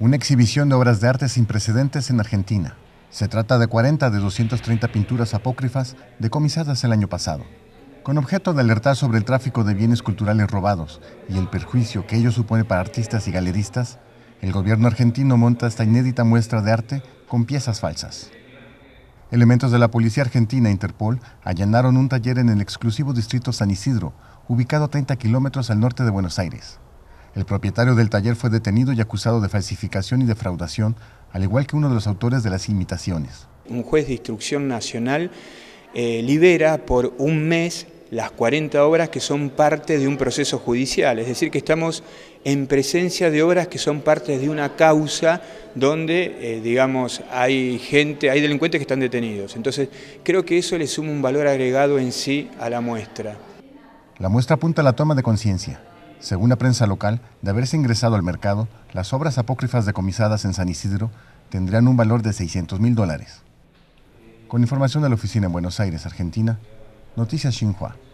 una exhibición de obras de arte sin precedentes en Argentina. Se trata de 40 de 230 pinturas apócrifas decomisadas el año pasado, con objeto de alertar sobre el tráfico de bienes culturales robados y el perjuicio que ello supone para artistas y galeristas. El gobierno argentino monta esta inédita muestra de arte con piezas falsas. Elementos de la Policía Argentina e Interpol allanaron un taller en el exclusivo distrito San Isidro, ubicado a 30 kilómetros al norte de Buenos Aires. El propietario del taller fue detenido y acusado de falsificación y defraudación, al igual que uno de los autores de las imitaciones. Un juez de instrucción nacional eh, libera por un mes las 40 obras que son parte de un proceso judicial, es decir, que estamos en presencia de obras que son parte de una causa donde, eh, digamos, hay gente, hay delincuentes que están detenidos. Entonces, creo que eso le suma un valor agregado en sí a la muestra. La muestra apunta a la toma de conciencia, según la prensa local, de haberse ingresado al mercado, las obras apócrifas decomisadas en San Isidro tendrían un valor de 600 mil dólares. Con información de la oficina en Buenos Aires, Argentina, Noticias Xinhua.